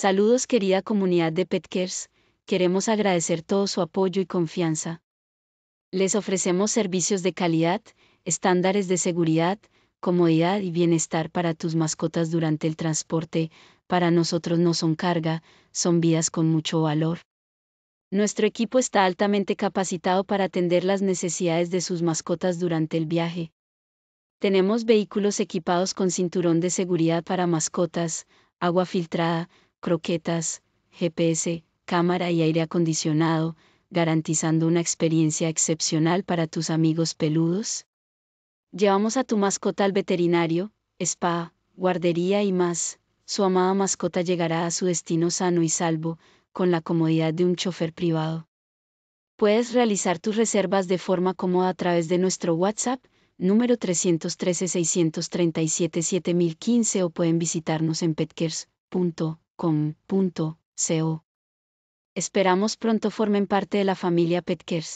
Saludos querida comunidad de petkers queremos agradecer todo su apoyo y confianza. Les ofrecemos servicios de calidad, estándares de seguridad, comodidad y bienestar para tus mascotas durante el transporte, para nosotros no son carga, son vías con mucho valor. Nuestro equipo está altamente capacitado para atender las necesidades de sus mascotas durante el viaje. Tenemos vehículos equipados con cinturón de seguridad para mascotas, agua filtrada, croquetas, GPS, cámara y aire acondicionado, garantizando una experiencia excepcional para tus amigos peludos? Llevamos a tu mascota al veterinario, spa, guardería y más. Su amada mascota llegará a su destino sano y salvo, con la comodidad de un chofer privado. Puedes realizar tus reservas de forma cómoda a través de nuestro WhatsApp, número 313-637-7015 o pueden visitarnos en Petkers.com com.co. Esperamos pronto formen parte de la familia Petkers.